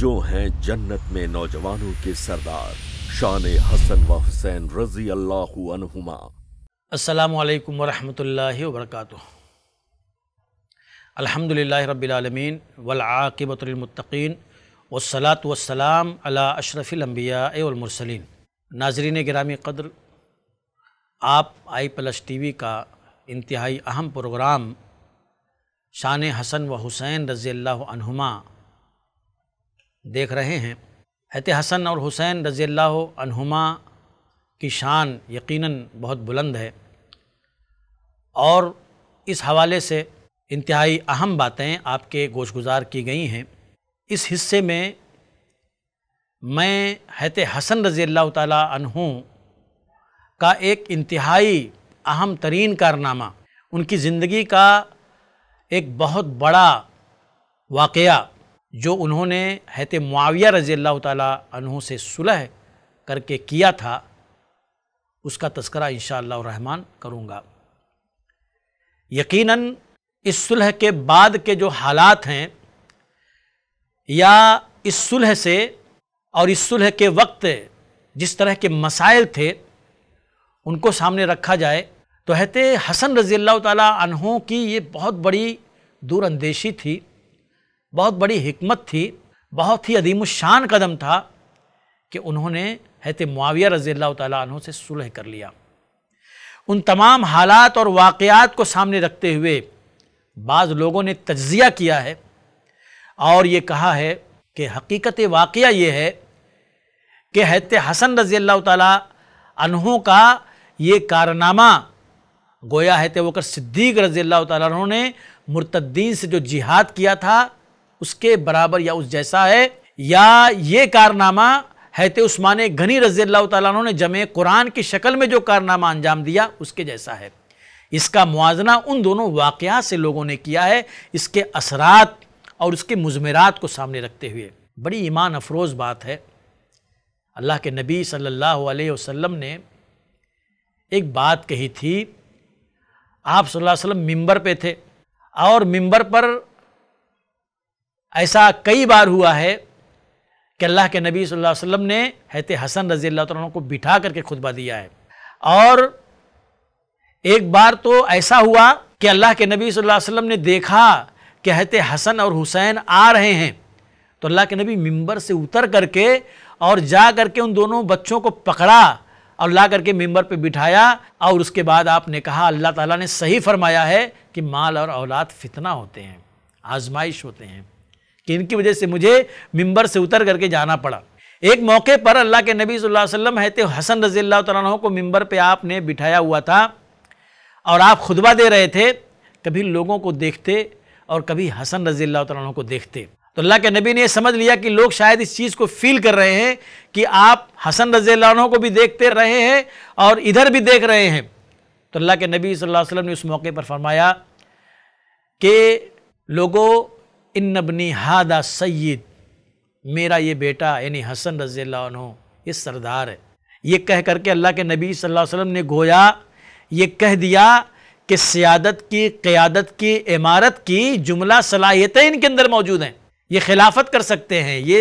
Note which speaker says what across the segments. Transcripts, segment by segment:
Speaker 1: जो हैं जन्नत में नौजवानों के सरदार शान हसन व हुसैन रजी अल्लाह असलम वरहमल वरक अलहमदिल्ला रबीआलमीन वलाक़िबतमतकीन वसलात वसलाम अला एमरसलिन नाजरीन ग्रामी कदर आप आई प्लस टी वी का इंतहाई अहम प्रोग्राम शान हसन व हुसैन रज़ी अल्लाह देख रहे हैं हत हसन और हुसैन रज़ी की शान यकीनन बहुत बुलंद है और इस हवाले से इंतहाई अहम बातें आपके गोश गुजार की गई हैं इस हिस्से में मैं हैत हसन रज़ी अल्लाह तहों का एक इंतहाई अहम तरीन कारनामा उनकी ज़िंदगी का एक बहुत बड़ा वाक़ जो उन्होंने हैत मुआविया रज़ी अल्लाह तहों से सुलह करके किया था उसका तस्करा इन रहमान करूँगा यकीनन इस सुलह के बाद के जो हालात हैं या इस सुलह से और इस सुलह के वक्त जिस तरह के मसाइल थे उनको सामने रखा जाए तो हैत हसन रज़ी अल्लाह तहों की ये बहुत बड़ी दूरअंदेशी थी बहुत बड़ी हमत थी बहुत ही अदीम शान कदम था कि उन्होंने हैत मुआविया रज़ी अल्लाह से सुलह कर लिया उन तमाम हालात और वाक़ात को सामने रखते हुए बाज़ लोगों ने तजिया किया है और ये कहा है कि हकीकत वाक़ ये है कि हैत हसन रज़ी अल्लाह तहों का ये कारनामा गोया हैत वकर सिद्दीक रज़ी अल्लाह तहों ने मुतद्दीन से जो जिहाद किया था उसके बराबर या उस जैसा है या ये कारनामा हैत उस्मान घनी रजी अल्लाह तु ने जमे कुरान की शक्ल में जो कारनामा अंजाम दिया उसके जैसा है इसका मुआजना उन दोनों वाक़ से लोगों ने किया है इसके असरात और उसके मुजमरत को सामने रखते हुए बड़ी ईमान अफरोज़ बात है अल्लाह के नबी सल्लल्लाहु अलैहि वसल्लम ने एक बात कही थी आप सल्लल्लाहु अलैहि वसल्लम मिंबर पे थे और मिंबर पर ऐसा कई बार हुआ है कि अल्लाह के नबी सल्लल्लाहु अलैहि वसल्लम ने हैत हसन रज़ी अल्लाह तु को बिठा करके खुतबा दिया है और एक बार तो ऐसा हुआ कि अल्लाह के नबी सल्लल्लाहु अलैहि वसल्लम ने देखा कि हैत हसन और हुसैन आ रहे हैं तो अल्लाह के नबी मिंबर से उतर करके और जा करके उन दोनों बच्चों को पकड़ा और ला करके मंबर पे बिठाया और उसके बाद आपने कहा अल्लाह ताला ने सही फरमाया है कि माल और औलाद फितना होते हैं आजमाइश होते हैं कि इनकी वजह से मुझे मिंबर से उतर करके जाना पड़ा एक मौके पर अल्लाह के नबी वसल्लम हैते हसन रज़ी तु को मिंबर पे आपने बिठाया हुआ था और आप खुतबा दे रहे थे कभी लोगों को देखते और कभी हसन रज़ी को देखते तो अल्लाह के नबी ने यह समझ लिया कि लोग शायद इस चीज़ को फील कर रहे हैं कि आप हसन रज़ी को भी देखते रहे हैं और इधर भी देख रहे हैं तो अल्लाह के नबी सल्लल्लाहु अलैहि वसल्लम ने उस मौके पर फरमाया कि लोगों इन नबनी हादा सैद मेरा ये बेटा यानी हसन रज़ी ये सरदार है ये कह करके अल्लाह के नबी सल्लल्लाहु अलैहि वसल्लम ने गोया ये कह दिया कि सियादत की क़्यादत की इमारत की जुमला सलाहियतें इनके अंदर मौजूद हैं ये खिलाफत कर सकते हैं ये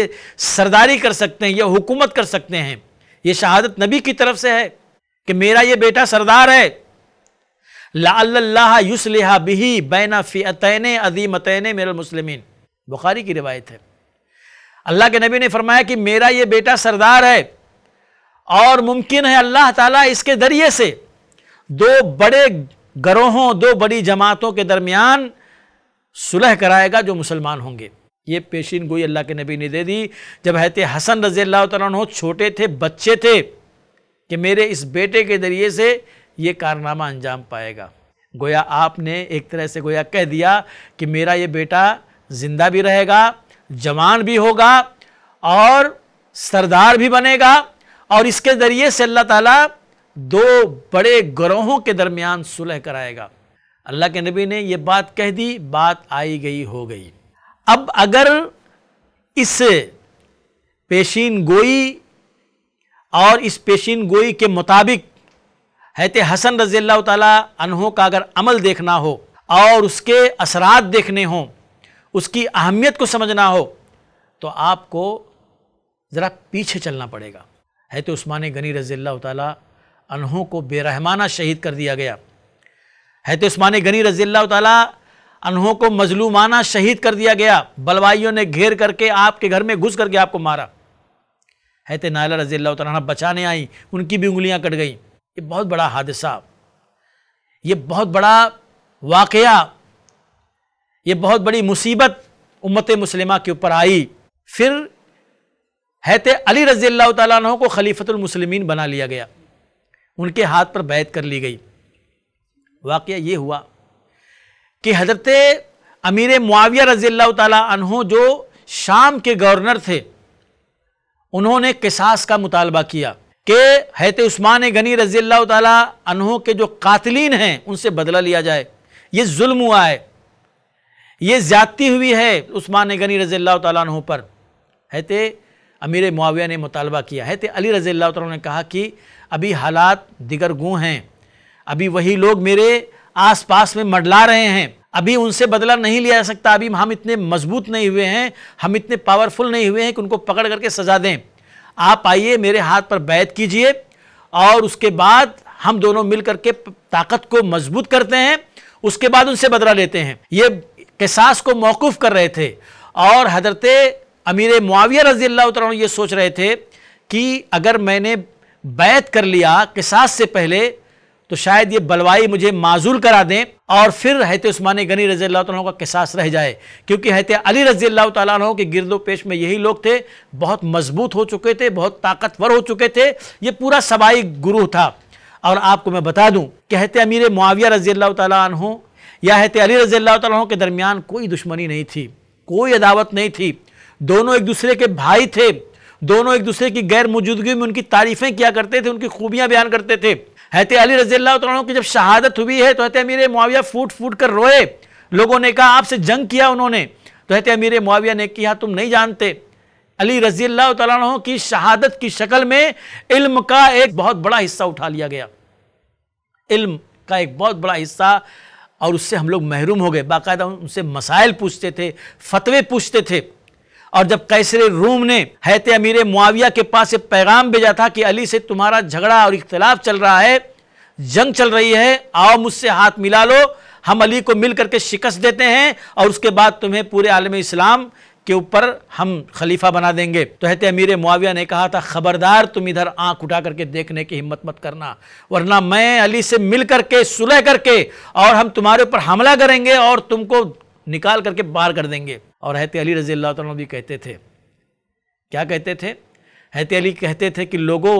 Speaker 1: सरदारी कर सकते हैं ये हुकूमत कर सकते हैं ये शहादत नबी की तरफ से है कि मेरा ये बेटा सरदार है ला बिही बैना फ़ियतन अजीमतन मेरमसलमिन बुखारी की रिवायत है अल्लाह के नबी ने फरमाया कि मेरा ये बेटा सरदार है और मुमकिन है अल्लाह ताला इसके ज़रिए से दो बड़े गरोहों दो बड़ी जमातों के दरमियान सुलह कराएगा जो मुसलमान होंगे ये पेशीन गोई अल्लाह के नबी ने दे दी जब हैत हसन रजी अल्लाह तु छोटे थे बच्चे थे कि मेरे इस बेटे के ज़रिए से ये कारनामा अंजाम पाएगा गोया आपने एक तरह से गोया कह दिया कि मेरा ये बेटा ज़िंदा भी रहेगा जवान भी होगा और सरदार भी बनेगा और इसके ज़रिए से अल्लाह ताला दो बड़े ग्रोहों के दरमियान सुलह कराएगा अल्लाह के नबी ने ये बात कह दी बात आई गई हो गई अब अगर इस पेशीन गोई और इस पेशीन गोई के मुताबिक हैत हसन रज़ी तहों का अगर अमल देखना हो और उसके असरात देखने हों उसकी अहमियत को समझना हो तो आपको ज़रा पीछे चलना पड़ेगा है तो उस्मान गनी रज़ी तहों को बेरहमाना शहीद कर दिया गया तो उस्मान गनी रज़ी तहों को मजलूमाना शहीद कर दिया गया बलवाइयों ने घेर करके आपके घर में घुस करके आपको मारा तो नायला रज़ी तह बचाने आई उनकी भी उंगलियाँ कट गईं ये बहुत बड़ा हादसा ये बहुत बड़ा वाक़ ये बहुत बड़ी मुसीबत उम्मत मुसलिमा के ऊपर आई फिर हैत अली रज़ी अल्लाह तु को खलीफतमसलमिन बना लिया गया उनके हाथ पर बैत कर ली गई वाक़ ये हुआ कि हजरत अमीर मुआविया रज़ी अल्लाह तु जो शाम के गवर्नर थे उन्होंने किसास का मुतालबा किया कि हैत उस्मान गनी रज़ी अल्लाह तहों के जो कातलीन हैं उनसे बदला लिया जाए ये जुल्म हुआ है ये ज़्यादती हुई है उस्मान गनी रज़ी अल्लाह तहों पर हैत अमीर मुआविया ने मुतालबा किया है अली रज़ी अल्लाह तहों ने कहा कि अभी हालात दिगर गु हैं अभी वही लोग मेरे आस पास में मडला रहे हैं अभी उनसे बदला नहीं लिया जा सकता अभी हम इतने मजबूत नहीं हुए हैं हम इतने पावरफुल नहीं हुए हैं कि उनको पकड़ करके सजा दें आप आइए मेरे हाथ पर बैत कीजिए और उसके बाद हम दोनों मिलकर के ताकत को मजबूत करते हैं उसके बाद उनसे बदला लेते हैं ये कैसास को मौकूफ़ कर रहे थे और हजरत अमीर मुआविया रजी अल्लाह ये सोच रहे थे कि अगर मैंने बैत कर लिया कैसास से पहले तो शायद ये बलवाई मुझे माजूल करा दें और फिर हैत उस्मान गनी रजी अल्लाह का कहसास रह जाए क्योंकि हैत अली रजी अल्लाह तु के गिरदो पेश में यही लोग थे बहुत मजबूत हो चुके थे बहुत ताकतवर हो चुके थे ये पूरा सबाई गुरु था और आपको मैं बता दूँ कि हैत अमीर मुआविया रजी अल्लाह तु या हैत अली रजी अल्लाह तु के दरमियान कोई दुश्मनी नहीं थी कोई अदावत नहीं थी दोनों एक दूसरे के भाई थे दोनों एक दूसरे की गैर मौजूदगी में उनकी तारीफ़ें किया करते थे उनकी खूबियाँ बयान करते थे हैत अली रजील्ला की जब शहादत हुई है तो हैत अमीर मुआविया फूट फूट कर रोए लोगों ने कहा आपसे जंग किया उन्होंने तो हैत अमीर मुआविया ने किया तुम नहीं जानते अली रजी तु की शहादत की शक्ल में इल्म का एक बहुत बड़ा हिस्सा उठा लिया गया इल्म का एक बहुत बड़ा हिस्सा और उससे हम लोग महरूम हो गए बाकायदा उनसे मसाइल पूछते थे फतवे पूछते थे और जब कैसर रूम ने हैत अमीर मुआविया के पास ये पैगाम भेजा था कि अली से तुम्हारा झगड़ा और इख्तलाफ चल रहा है जंग चल रही है आओ मुझसे हाथ मिला लो हम अली को मिल करके शिकस्त देते हैं और उसके बाद तुम्हें पूरे आलम इस्लाम के ऊपर हम खलीफा बना देंगे तो हैत अमीर मुआविया ने कहा था खबरदार तुम इधर आंख उठा करके देखने की हिम्मत मत करना वरना मैं अली से मिल करके सुलह करके और हम तुम्हारे ऊपर हमला करेंगे और तुमको निकाल करके बाहर कर देंगे और हैत अली रज़ी अल्लाह तुम भी कहते थे क्या कहते थे हैत अली कहते थे कि लोगों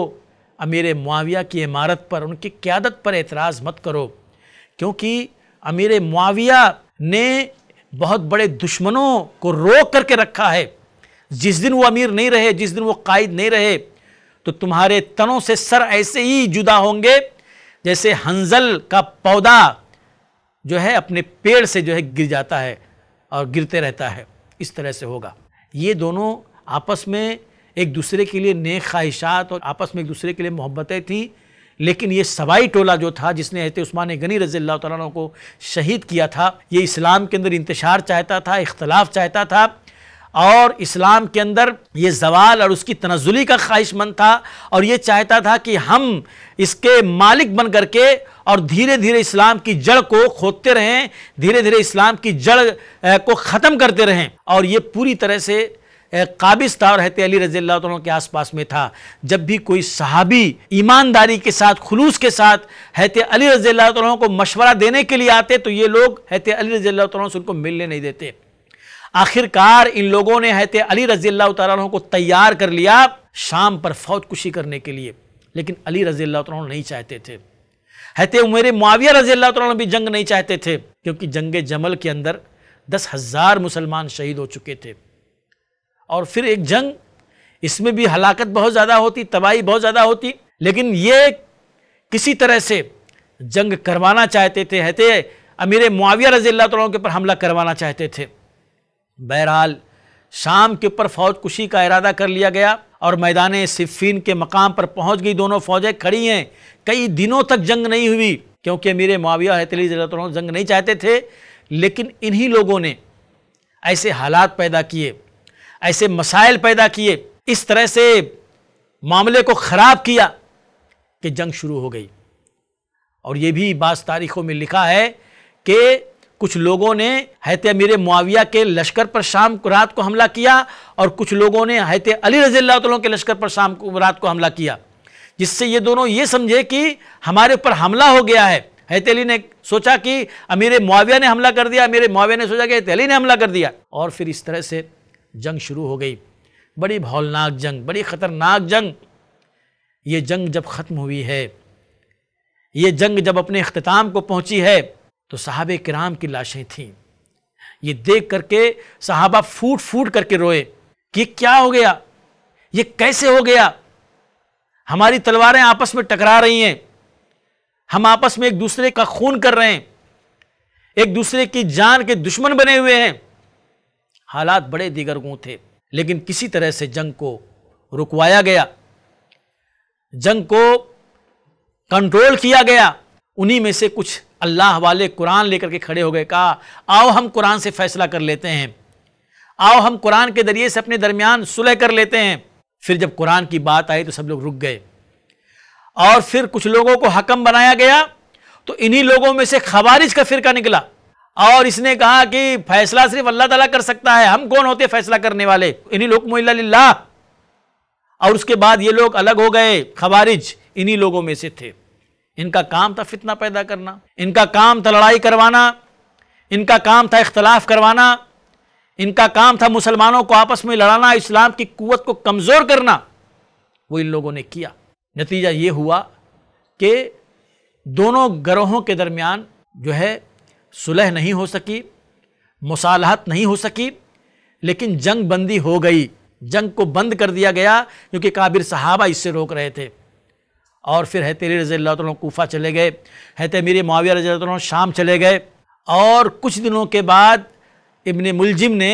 Speaker 1: अमीर मुआविया की इमारत पर उनकी क्यादत पर एतराज़ मत करो क्योंकि अमीर मुआविया ने बहुत बड़े दुश्मनों को रोक करके रखा है जिस दिन वो अमीर नहीं रहे जिस दिन वो कायद नहीं रहे तो तुम्हारे तनों से सर ऐसे ही जुदा होंगे जैसे हंजल का पौधा जो है अपने पेड़ से जो है गिर जाता है और गिरते रहता है इस तरह से होगा ये दोनों आपस में एक दूसरे के लिए नेक ख्वाहिशात और आपस में एक दूसरे के लिए मोहब्बतें थी लेकिन ये सवाई टोला जो था जिसने हजरत उस्मान गनी रज़ी अल्लाह तु को शहीद किया था ये इस्लाम के अंदर इंतशार चाहता था इख्तलाफ चाहता था और इस्लाम के अंदर ये जवाल और उसकी तनजुली का ख्वाहिशमंद था और ये चाहता था कि हम इसके मालिक बन करके और धीरे धीरे इस्लाम की जड़ को खोदते रहें धीरे धीरे इस्लाम की जड़ को ख़त्म करते रहें और ये पूरी तरह से काबिज था और हैत अली रजी अल्लाह के आसपास में था जब भी कोई सहाबी ईमानदारी के साथ खुलूस के साथ हैत अली रजी अल्लाह को मशवरा देने के लिए आते तो ये लोग हैत अली रजी अल्लाह से उनको मिलने नहीं देते आखिरकार इन लोगों ने हैत अली रजी अल्लाह को तैयार कर लिया शाम पर फौज कुशी करने के लिए लेकिन अली रजी अल्लाह नहीं चाहते थे हत उमेर मुआविया रजी अल्लाह भी जंग नहीं चाहते थे क्योंकि जंग जमल के अंदर दस हज़ार मुसलमान शहीद हो चुके थे और फिर एक जंग इसमें भी हलाकत बहुत ज़्यादा होती तबाही बहुत ज़्यादा होती लेकिन ये किसी तरह से जंग करवाना चाहते थे हते अमीर माविया रजी अल्लाह तुम के ऊपर हमला करवाना चाहते थे बहरहाल शाम के ऊपर फौज कुशी का इरादा कर लिया गया और मैदान सिफीन के मकाम पर पहुंच गई दोनों फौजें खड़ी हैं कई दिनों तक जंग नहीं हुई क्योंकि मेरे माविया हैतली जंग नहीं चाहते थे लेकिन इन्हीं लोगों ने ऐसे हालात पैदा किए ऐसे मसाइल पैदा किए इस तरह से मामले को ख़राब किया कि जंग शुरू हो गई और ये भी बास तारीखों में लिखा है कि कुछ लोगों ने हैत अमीर मुआविया के लश्कर पर शाम को रात को हमला किया और कुछ लोगों ने हैत अली रजील्ला के लश्कर पर शाम को रात को हमला किया जिससे ये दोनों ये समझे कि हमारे ऊपर हमला हो गया है हैत अली ने सोचा कि अमीर मुआविया ने हमला कर दिया अमीर मुआविया ने सोचा कि हैत अली ने हमला कर दिया और फिर इस तरह से जंग शुरू हो गई बड़ी भौलनाक जंग बड़ी ख़तरनाक जंग ये जंग जब ख़त्म हुई है ये जंग जब अपने अख्ताम को पहुँची है तो साहब कराम की लाशें थीं ये देख करके साहबा फूट फूट करके रोए कि क्या हो गया ये कैसे हो गया हमारी तलवारें आपस में टकरा रही हैं हम आपस में एक दूसरे का खून कर रहे हैं एक दूसरे की जान के दुश्मन बने हुए हैं हालात बड़े दीगर गुँ थे लेकिन किसी तरह से जंग को रुकवाया गया जंग को कंट्रोल किया गया उन्हीं में से कुछ अल्लाह वाले कुरान लेकर के खड़े हो गए कहा आओ हम कुरान से फैसला कर लेते हैं आओ हम कुरान के ज़रिए से अपने दरमियान सुलह कर लेते हैं फिर जब कुरान की बात आई तो सब लोग रुक गए और फिर कुछ लोगों को हकम बनाया गया तो इन्हीं लोगों में से खबारिज का फिरका निकला और इसने कहा कि फैसला सिर्फ अल्लाह ताला कर सकता है हम कौन होते फैसला करने वाले इन्हीं लोग मोल्ला और उसके बाद ये लोग अलग हो गए खबारिज इन्हीं लोगों में से थे इनका काम था फितना पैदा करना इनका काम था लड़ाई करवाना इनका काम था इख्तलाफ करवाना इनका काम था मुसलमानों को आपस में लड़ाना इस्लाम की कुत को कमज़ोर करना वो इन लोगों ने किया नतीजा ये हुआ कि दोनों ग्रोहों के दरमियान जो है सुलह नहीं हो सकी मुसालहत नहीं हो सकी लेकिन जंग बंदी हो गई जंग को बंद कर दिया गया क्योंकि काबिर सहाबा इससे रोक रहे थे और फिर तेरे रज़ी अल्लाह कोफ़ा चले गए हैत मेरे माविया रज़ी शाम चले गए और कुछ दिनों के बाद इबन मुलजिम ने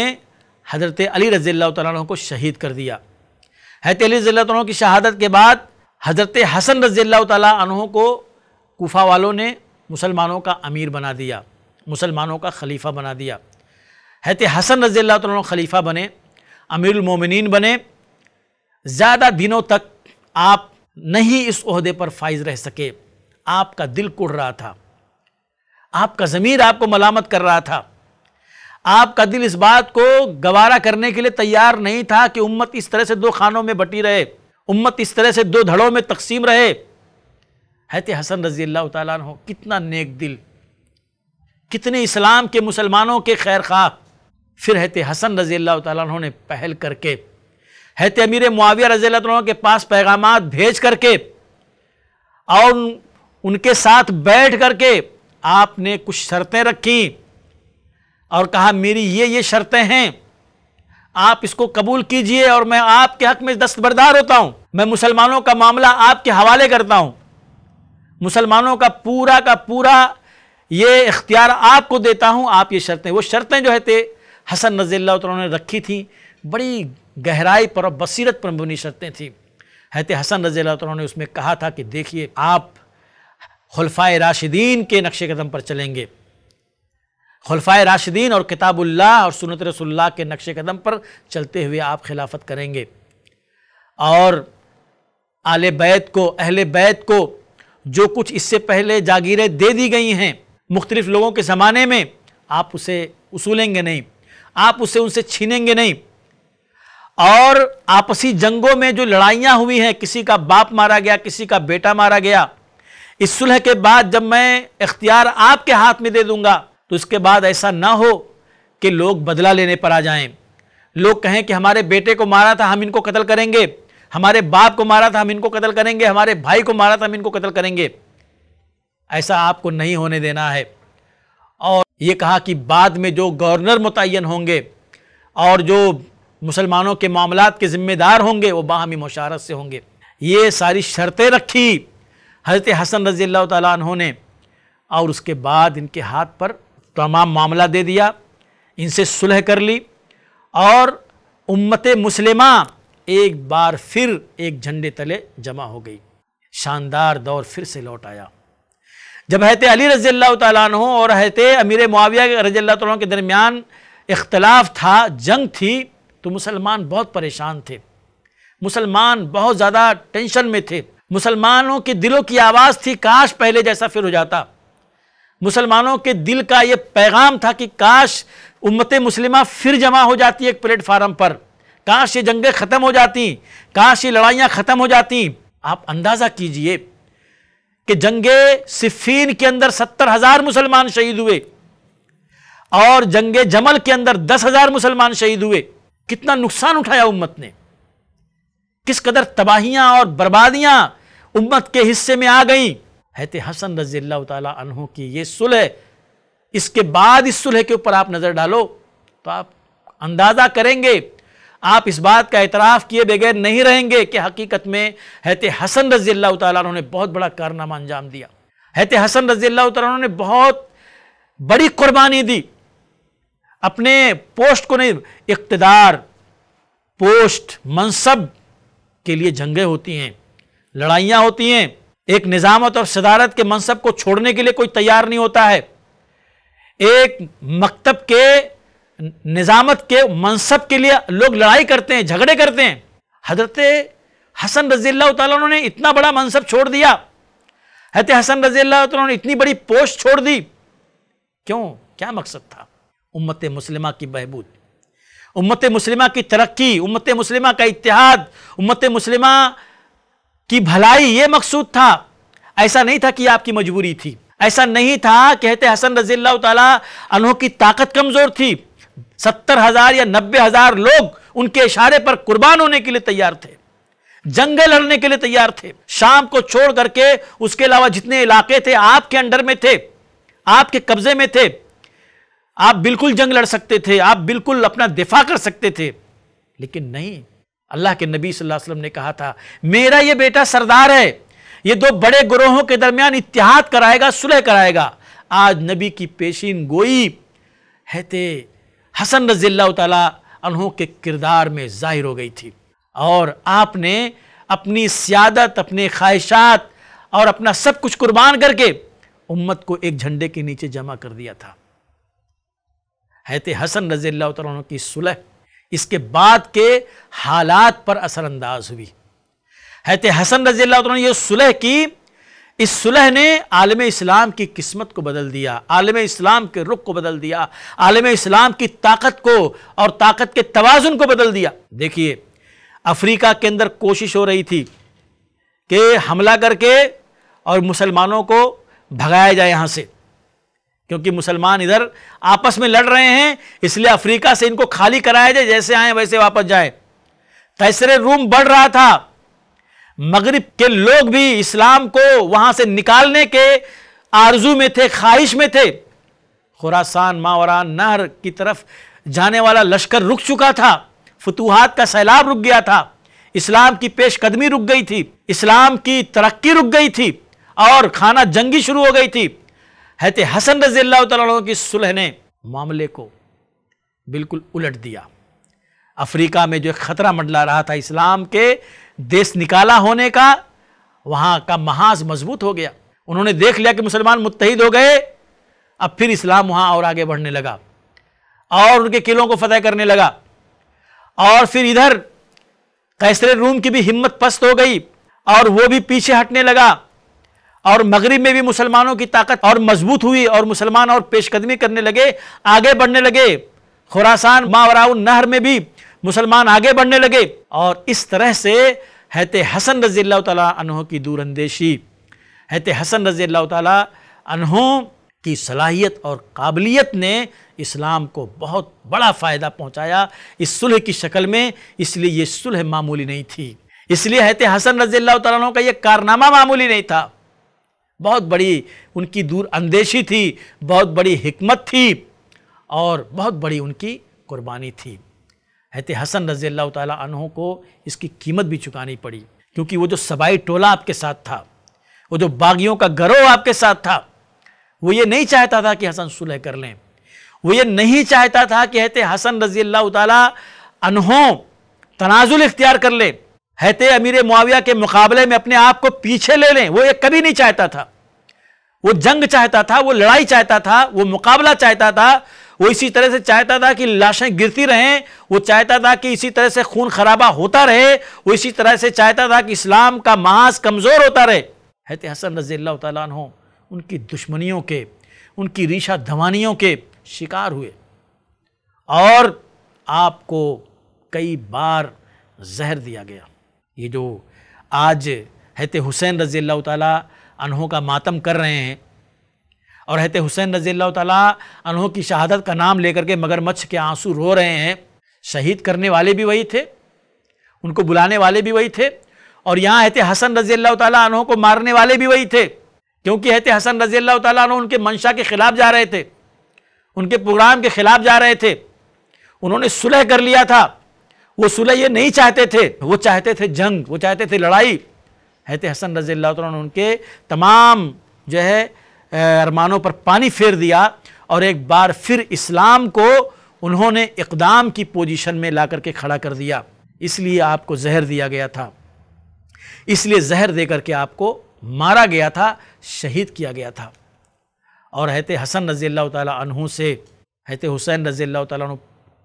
Speaker 1: हज़रत अली रज़ी तु को शहीद कर दिया हैत अली रज़ी तु की शहादत के बाद हज़रत हसन रज़ी तु को कोफ़ा वालों ने मुसलमानों का अमीर बना दिया मुसलमानों का खलीफा बना दिया हैत हसन रज़ी तु खलीफा बने अमीरमिन बने ज़्यादा दिनों तक आप नहीं इस अहदे पर फाइज रह सके आपका दिल कुड़ रहा था आपका ज़मीर आपको मलामत कर रहा था आपका दिल इस बात को गवारा करने के लिए तैयार नहीं था कि उम्मत इस तरह से दो खानों में बटी रहे उम्मत इस तरह से दो धड़ों में तकसीम रहे हैत हसन रजी अल्लाह तु कितना नेक दिल कितने इस्लाम के मुसलमानों के खैर खा फिर हैत हसन रजी अल्लाह तु ने पहल करके है तमीर मुआविया रजील के पास पैगाम भेज करके और उनके साथ बैठ करके आपने कुछ शर्तें रखी और कहा मेरी ये ये शर्तें हैं आप इसको कबूल कीजिए और मैं आपके हक में दस्तबरदार होता हूँ मैं मुसलमानों का मामला आपके हवाले करता हूँ मुसलमानों का पूरा का पूरा ये इख्तियार आपको देता हूँ आप ये शर्तें वो शर्तें जो है थे हसन रजील्ला ने रखी थी बड़ी गहराई पर और बसीरत पर मुनी शर्तें थी हैत हसन रज़ील अल्लाह ने उसमें कहा था कि देखिए आप खलफा राशिदीन के नक्श कदम पर चलेंगे खलफाए राशिदीन और किताबुल्ला और सुनत रसुल्ला के नक्श कदम पर चलते हुए आप खिलाफत करेंगे और आल बैत को अहल बैत को जो कुछ इससे पहले जागीरें दे दी गई हैं मुख्तलिफ़ लोगों के ज़माने में आप उसे उसूलेंगे नहीं आप उसे उनसे छीनेंगे नहीं और आपसी जंगों में जो लड़ाइयाँ हुई हैं किसी का बाप मारा गया किसी का बेटा मारा गया इस सुलह के बाद जब मैं इख्तियार आपके हाथ में दे दूंगा तो इसके बाद ऐसा ना हो कि लोग बदला लेने पर आ जाएं लोग कहें कि हमारे बेटे को मारा था हम इनको कत्ल करेंगे हमारे बाप को मारा था हम इनको कत्ल करेंगे हमारे भाई को मारा था हम इनको कत्ल करेंगे ऐसा आपको नहीं होने देना है और ये कहा कि बाद में जो गवर्नर मुतन होंगे और जो मुसलमानों के मामला के ज़िम्मेदार होंगे वो बाहमी मुशारत से होंगे ये सारी शर्तें रखी हज़रत हसन रज़ी अल्लाह तहों ने और उसके बाद इनके हाथ पर तमाम मामला दे दिया इनसे सुलह कर ली और उम्मत मुसलिमा एक बार फिर एक झंडे तले जमा हो गई शानदार दौर फिर से लौट आया जब हैत अली रज़ी अल्लाह तहों और हैत अमीर मुआविया रज़ी अल्लाह तहों के दरमियान इख्तलाफ था जंग थी तो मुसलमान बहुत परेशान थे मुसलमान बहुत ज़्यादा टेंशन में थे मुसलमानों के दिलों की आवाज़ थी काश पहले जैसा फिर हो जाता मुसलमानों के दिल का ये पैगाम था कि काश उम्मत मुस्लिमा फिर जमा हो जाती एक प्लेटफार्म पर काश ये जंगें ख़त्म हो जाती काश ये लड़ाइयाँ ख़त्म हो जाती आप अंदाज़ा कीजिए कि जंग सिफीन के अंदर सत्तर हज़ार मुसलमान शहीद हुए और जंग जमल के अंदर दस हज़ार मुसलमान शहीद हुए कितना नुकसान उठाया उम्मत ने किस कदर तबाहियां और बर्बादियां उम्मत के हिस्से में आ गई हैत हसन रजी तहों की ये सुलह इसके बाद इस सुलह के ऊपर आप नज़र डालो तो आप अंदाज़ा करेंगे आप इस बात का एतराफ़ किए बगैर नहीं रहेंगे कि हकीकत में हैत हसन रजी तहों ने बहुत बड़ा कारनामा अंजाम दिया हैत हसन रजी अल्लाह ने बहुत बड़ी कुर्बानी दी अपने पोस्ट को नहीं इकतदार पोस्ट मनसब के लिए जंगें होती हैं लड़ाइयाँ होती हैं एक निज़ामत और सदारत के मनसब को छोड़ने के लिए कोई तैयार नहीं होता है एक मकतब के निज़ामत के मनसब के लिए लोग लड़ाई करते हैं झगड़े करते हैं हजरत हसन अल्लाह ने इतना बड़ा मनसब छोड़ दिया हजरत हसन रजील्ला ने इतनी बड़ी पोस्ट छोड़ दी क्यों क्या मकसद था उम्मत मुस्लिमा की बहबूद उम्मत मुसलिमा की तरक्की उम्मत मुसलिमा का इतिहाद उम्मत मुस्लिमा की भलाई ये मकसूद था ऐसा नहीं था कि आपकी मजबूरी थी ऐसा नहीं था कहते हसन रजी तहों की ताकत कमज़ोर थी सत्तर हज़ार या नब्बे हज़ार लोग उनके इशारे पर कुर्बान होने के लिए तैयार थे जंगल लड़ने के लिए तैयार थे शाम को छोड़ करके उसके अलावा जितने इलाके थे आपके अंडर में थे आपके कब्जे में थे आप बिल्कुल जंग लड़ सकते थे आप बिल्कुल अपना दिफा कर सकते थे लेकिन नहीं अल्लाह के नबी सल्लल्लाहु अलैहि वसल्लम ने कहा था मेरा ये बेटा सरदार है ये दो बड़े ग्रोहों के दरमियान इतिहाद कराएगा सुलह कराएगा आज नबी की पेशीन गोई थे हसन रजील्ला के किरदार में जाहिर हो गई थी और आपने अपनी सियादत अपने ख्वाहिशात और अपना सब कुछ कुर्बान करके उम्मत को एक झंडे के नीचे जमा कर दिया था हैत हसन रज़ी अल्लाह की सुलह इसके बाद के हालात पर असरअंदाज हुई हैत हसन रज़ी अल्लाह ने यह सुलह की इस सुलह ने आलम इस्लाम की किस्मत को बदल दिया आलम इस्लाम के रुख को बदल दिया आलम इस्लाम की ताकत को और ताकत के तोज़ुन को बदल दिया देखिए अफ्रीका के अंदर कोशिश हो रही थी कि हमला करके और मुसलमानों को भगाया जाए यहाँ से क्योंकि मुसलमान इधर आपस में लड़ रहे हैं इसलिए अफ्रीका से इनको खाली कराया जाए जैसे आए वैसे वापस जाए तैसरे रूम बढ़ रहा था मगरिब के लोग भी इस्लाम को वहां से निकालने के आरजू में थे ख्वाहिश में थे खुरासान मावरान नहर की तरफ जाने वाला लश्कर रुक चुका था फतूहत का सैलाब रुक गया था इस्लाम की पेशकदमी रुक गई थी इस्लाम की तरक्की रुक गई थी और खाना जंगी शुरू हो गई थी हैत हसन रजील की सुलह ने मामले को बिल्कुल उलट दिया अफ्रीका में जो एक ख़तरा मंडला रहा था इस्लाम के देश निकाला होने का वहाँ का महाज मजबूत हो गया उन्होंने देख लिया कि मुसलमान मुतहद हो गए अब फिर इस्लाम वहाँ और आगे बढ़ने लगा और उनके किलों को फतेह करने लगा और फिर इधर कैसरे रूम की भी हिम्मत पस्त हो गई और वो भी पीछे हटने लगा और मगरब में भी मुसलमानों की ताकत और मजबूत हुई और मुसलमान और पेशकदमी करने लगे आगे बढ़ने लगे खुरासान मावराउन नहर में भी मुसलमान आगे बढ़ने लगे और इस तरह से हैत हसन रजी तहों की दूरंदेशी हैत हसन रजी तहों की सलाहियत और काबिलियत ने इस्लाम को बहुत बड़ा फ़ायदा पहुंचाया इस सुलह की शक्ल में इसलिए ये सुलह मामूली नहीं थी इसलिए हैत हसन रजी तहों का ये कारनामा मामूली नहीं था बहुत बड़ी उनकी दूर अंदेशी थी बहुत बड़ी हमत थी और बहुत बड़ी उनकी कुर्बानी थी हैत हसन रज़ी अल्लाह तहों को इसकी कीमत भी चुकानी पड़ी क्योंकि वो जो सबाई टोला आपके साथ था वो जो बागियों का गरोह आपके साथ था वो ये नहीं चाहता था कि हसन सुलह कर लें वो ये नहीं चाहता था कि हैत हसन रज़ी अल्लाह तहों तनाजुल इख्तियार कर लें हैते अमीर मुआविया के मुकाबले में अपने आप को पीछे ले लें वो ये कभी नहीं चाहता था वो जंग चाहता था वो लड़ाई चाहता था वो मुकाबला चाहता था वो इसी तरह से चाहता था कि लाशें गिरती रहें वो चाहता था कि इसी तरह से खून खराबा होता रहे वो इसी तरह से चाहता था कि इस्लाम का महाज कमज़ोर होता रहे हैत हसन रजी अल्लाह उनकी दुश्मनियों के उनकी रीशा धवानियों के शिकार हुए और आपको कई बार जहर दिया गया ये जो आज हैत हुसैन रज़ी अल्लाह तहों का मातम कर रहे हैं और हैत हुसैन रज़ी अल्लाह तहों की शहादत का नाम लेकर के मगरमच्छ के आंसू रो रहे हैं शहीद करने वाले भी वही थे उनको बुलाने वाले भी वही थे और यहाँ हैत हसन रज़ी अल्लाह तहों को मारने वाले भी वही थे क्योंकि हैत हसन रज़ी अल्लाह तहों उनके मंशा के ख़िलाफ़ जा रहे थे उनके प्रोग्राम के ख़िलाफ़ जा रहे थे उन्होंने सुलह कर लिया था वो सुलह ये नहीं चाहते थे वो चाहते थे जंग वो चाहते थे लड़ाई हैत हसन रज़ी ने उनके तमाम जो है अरमानों पर पानी फेर दिया और एक बार फिर इस्लाम को उन्होंने इकदाम की पोजीशन में ला करके खड़ा कर दिया इसलिए आपको जहर दिया गया था इसलिए जहर दे करके आपको मारा गया था शहीद किया गया था और हैत हसन रज़ी अल्लाह तहों से हैत हुसैन रज़ी अल्लाह तहों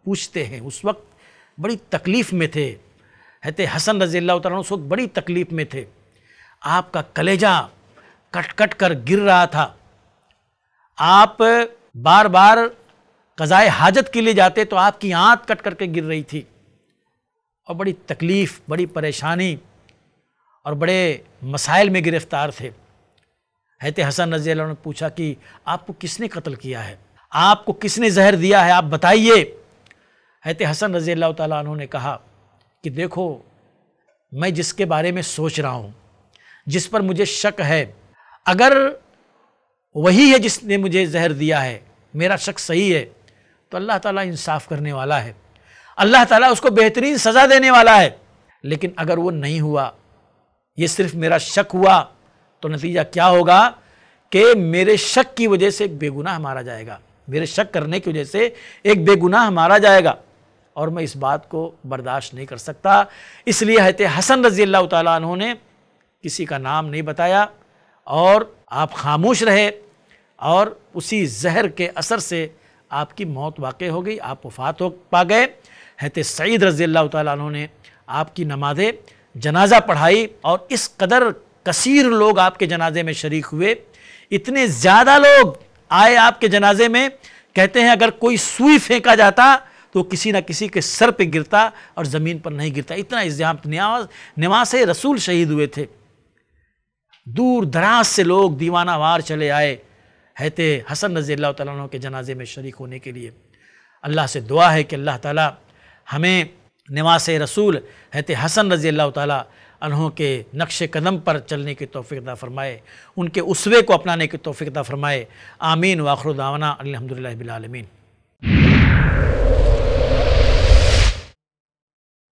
Speaker 1: पूछते हैं उस वक्त बड़ी तकलीफ़ में थे हैते हसन रज़ी अल्लाह उस वक्त बड़ी तकलीफ़ में थे आपका कलेजा कट कट कर गिर रहा था आप बार बार कज़ाए हाजत के लिए जाते तो आपकी आँत कट करके गिर रही थी और बड़ी तकलीफ़ बड़ी परेशानी और बड़े मसाइल में गिरफ़्तार थे हैते हसन रजी ने पूछा कि आपको किसने कत्ल किया है आपको किसने जहर दिया है आप बताइए हैत हसन रज़ी अल्लाह तु ने कहा कि देखो मैं जिसके बारे में सोच रहा हूँ जिस पर मुझे शक है अगर वही है जिसने मुझे जहर दिया है मेरा शक सही है तो अल्लाह ताला इंसाफ करने वाला है अल्लाह ताला उसको बेहतरीन सज़ा देने वाला है लेकिन अगर वो नहीं हुआ ये सिर्फ मेरा शक हुआ तो नतीजा क्या होगा कि मेरे शक की वजह से एक बेगुनाह मारा जाएगा मेरे शक करने की वजह से एक बेगुनाह मारा जाएगा और मैं इस बात को बर्दाश्त नहीं कर सकता इसलिए हत हसन रजी अल्लाह तु ने किसी का नाम नहीं बताया और आप खामोश रहे और उसी जहर के असर से आपकी मौत वाक़ हो गई आप वफात हो पा गए हैत सईद रजी अल्लाह तु ने आपकी नमाजें जनाजा पढ़ाई और इस कदर कसीर लोग आपके जनाजे में शरीक हुए इतने ज़्यादा लोग आए आपके जनाजे में कहते हैं अगर कोई सुई फेंका जाता तो किसी ना किसी के सर पे गिरता और ज़मीन पर नहीं गिरता इतना इज्जाम नमाज नमाज रसूल शहीद हुए थे दूर दराज से लोग दीवाना वार चले आए हैते हसन रज़ी अल्लाह तु के जनाजे में शरीक होने के लिए अल्लाह से दुआ है कि अल्लाह ताला हमें नवास रसूल हैत हसन रज़ी अल्लाह अनहों के नक्श कदम पर चलने की तोफ़ीदा फ़रमाए उनके उसवे को अपनाने की तोफ़ीदा फ़रमाए आमीन वाखरुदावना अलहमदिल्लाबीआलमीन